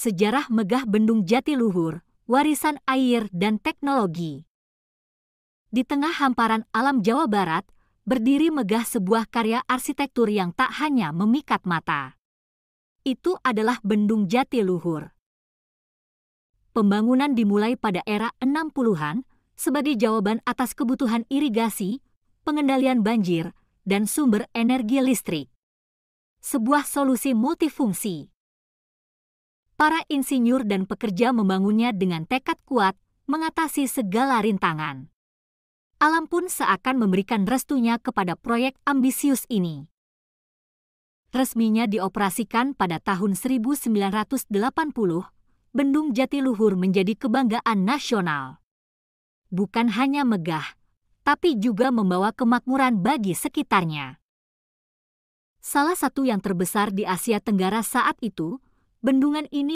Sejarah Megah Bendung Jatiluhur, Warisan Air dan Teknologi. Di tengah hamparan alam Jawa Barat, berdiri megah sebuah karya arsitektur yang tak hanya memikat mata. Itu adalah Bendung Jatiluhur. Pembangunan dimulai pada era 60-an sebagai jawaban atas kebutuhan irigasi, pengendalian banjir, dan sumber energi listrik. Sebuah solusi multifungsi para insinyur dan pekerja membangunnya dengan tekad kuat mengatasi segala rintangan. Alam pun seakan memberikan restunya kepada proyek ambisius ini. Resminya dioperasikan pada tahun 1980, Bendung Jatiluhur menjadi kebanggaan nasional. Bukan hanya megah, tapi juga membawa kemakmuran bagi sekitarnya. Salah satu yang terbesar di Asia Tenggara saat itu, bendungan ini